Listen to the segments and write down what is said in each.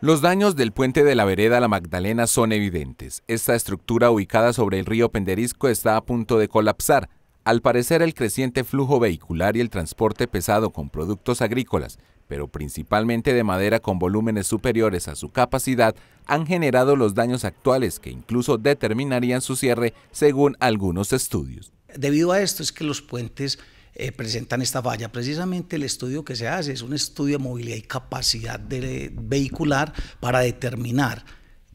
Los daños del puente de la vereda La Magdalena son evidentes. Esta estructura ubicada sobre el río Penderisco está a punto de colapsar. Al parecer el creciente flujo vehicular y el transporte pesado con productos agrícolas, pero principalmente de madera con volúmenes superiores a su capacidad, han generado los daños actuales que incluso determinarían su cierre según algunos estudios. Debido a esto es que los puentes eh, presentan esta falla. Precisamente el estudio que se hace es un estudio de movilidad y capacidad de, vehicular para determinar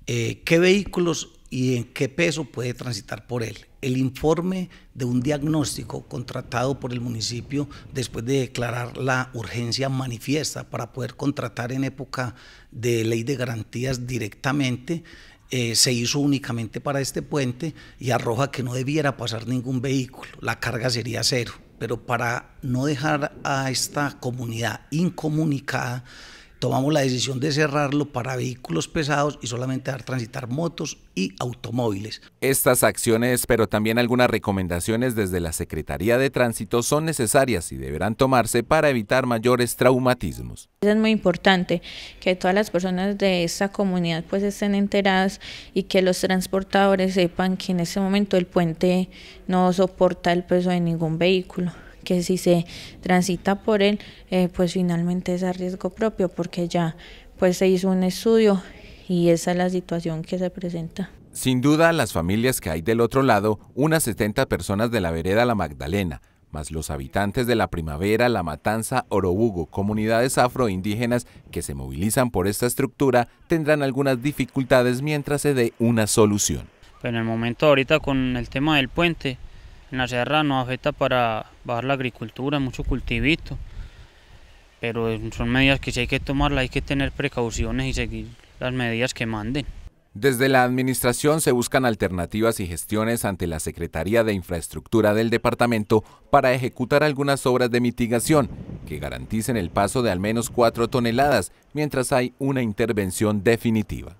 eh, qué vehículos y en qué peso puede transitar por él. El informe de un diagnóstico contratado por el municipio después de declarar la urgencia manifiesta para poder contratar en época de ley de garantías directamente eh, se hizo únicamente para este puente y arroja que no debiera pasar ningún vehículo. La carga sería cero pero para no dejar a esta comunidad incomunicada, tomamos la decisión de cerrarlo para vehículos pesados y solamente dar transitar motos y automóviles. Estas acciones, pero también algunas recomendaciones desde la Secretaría de Tránsito son necesarias y deberán tomarse para evitar mayores traumatismos. Es muy importante que todas las personas de esta comunidad pues estén enteradas y que los transportadores sepan que en ese momento el puente no soporta el peso de ningún vehículo que si se transita por él, eh, pues finalmente es a riesgo propio porque ya pues se hizo un estudio y esa es la situación que se presenta. Sin duda, las familias que hay del otro lado, unas 70 personas de la vereda La Magdalena, más los habitantes de La Primavera, La Matanza, Orobugo, comunidades afroindígenas que se movilizan por esta estructura, tendrán algunas dificultades mientras se dé una solución. Pues, en el momento ahorita con el tema del puente, en la sierra no afecta para bajar la agricultura, mucho cultivito, pero son medidas que si hay que tomarlas, hay que tener precauciones y seguir las medidas que manden. Desde la administración se buscan alternativas y gestiones ante la Secretaría de Infraestructura del departamento para ejecutar algunas obras de mitigación que garanticen el paso de al menos cuatro toneladas mientras hay una intervención definitiva.